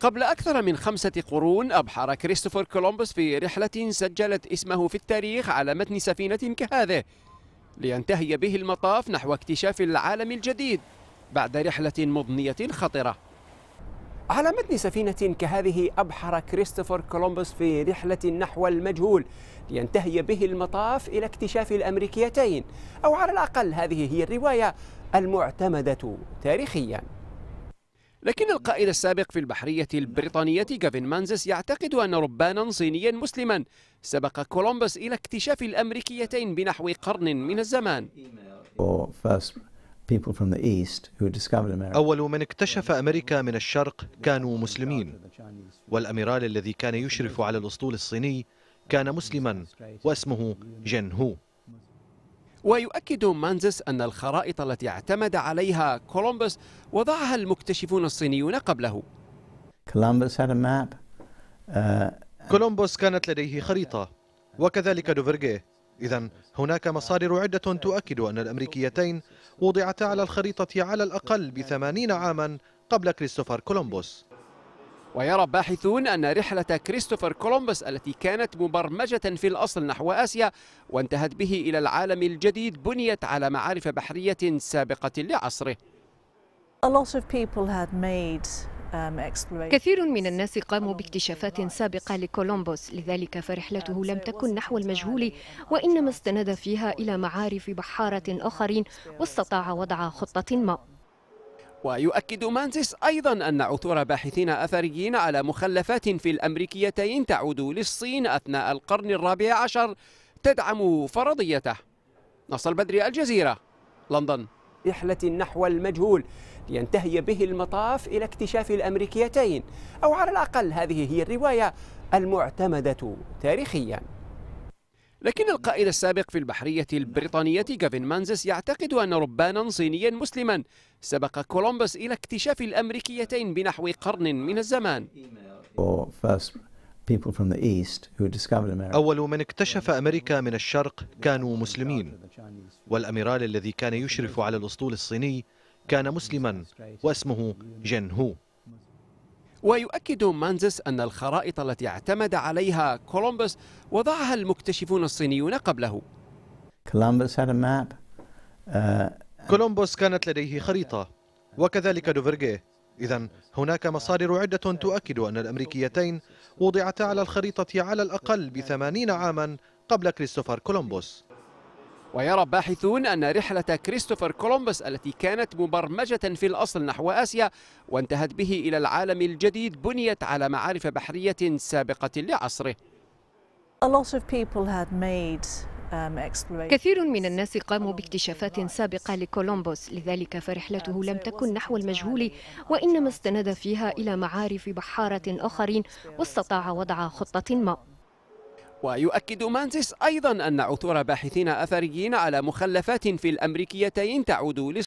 قبل أكثر من خمسة قرون أبحر كريستوفر كولومبوس في رحلة سجلت اسمه في التاريخ على متن سفينة كهذه لينتهي به المطاف نحو اكتشاف العالم الجديد بعد رحلة مضنية خطرة على متن سفينة كهذه أبحر كريستوفر كولومبوس في رحلة نحو المجهول لينتهي به المطاف إلى اكتشاف الأمريكيتين أو على الأقل هذه هي الرواية المعتمدة تاريخياً لكن القائد السابق في البحرية البريطانية كافين مانزس يعتقد أن ربانا صينيا مسلما سبق كولومبوس إلى اكتشاف الأمريكيتين بنحو قرن من الزمان أول من اكتشف أمريكا من الشرق كانوا مسلمين والأميرال الذي كان يشرف على الأسطول الصيني كان مسلما واسمه جين هو ويؤكد مانزس أن الخرائط التي اعتمد عليها كولومبوس وضعها المكتشفون الصينيون قبله uh, كولومبوس كانت لديه خريطة وكذلك دوفرجيه إذا هناك مصادر عدة تؤكد أن الأمريكيتين وضعتا على الخريطة على الأقل بثمانين عاما قبل كريستوفر كولومبوس ويرى باحثون أن رحلة كريستوفر كولومبوس التي كانت مبرمجة في الأصل نحو آسيا وانتهت به إلى العالم الجديد بنيت على معارف بحرية سابقة لعصره um, كثير من الناس قاموا باكتشافات سابقة لكولومبوس لذلك فرحلته لم تكن نحو المجهول وإنما استند فيها إلى معارف بحارة آخرين واستطاع وضع خطة ما ويؤكد مانزيس أيضا أن عثور باحثين أثريين على مخلفات في الأمريكيتين تعود للصين أثناء القرن الرابع عشر تدعم فرضيته نصر بدري الجزيرة لندن رحلة نحو المجهول لينتهي به المطاف إلى اكتشاف الأمريكيتين أو على الأقل هذه هي الرواية المعتمدة تاريخياً لكن القائد السابق في البحرية البريطانية جافين مانزس يعتقد أن ربانا صينيا مسلما سبق كولومبوس إلى اكتشاف الأمريكيتين بنحو قرن من الزمان أول من اكتشف أمريكا من الشرق كانوا مسلمين والأميرال الذي كان يشرف على الأسطول الصيني كان مسلما واسمه جين هو ويؤكد مانزس أن الخرائط التي اعتمد عليها كولومبوس وضعها المكتشفون الصينيون قبله uh, كولومبوس كانت لديه خريطة وكذلك دوفرجيه إذا هناك مصادر عدة تؤكد أن الأمريكيتين وضعتا على الخريطة على الأقل بثمانين عاما قبل كريستوفر كولومبوس ويرى باحثون أن رحلة كريستوفر كولومبوس التي كانت مبرمجة في الأصل نحو آسيا وانتهت به إلى العالم الجديد بنيت على معارف بحرية سابقة لعصره um, كثير من الناس قاموا باكتشافات سابقة لكولومبوس لذلك فرحلته لم تكن نحو المجهول وإنما استند فيها إلى معارف بحارة آخرين واستطاع وضع خطة ما ويؤكد مانسيس أيضا أن عثور باحثين أثريين على مخلفات في الأمريكيتين تعود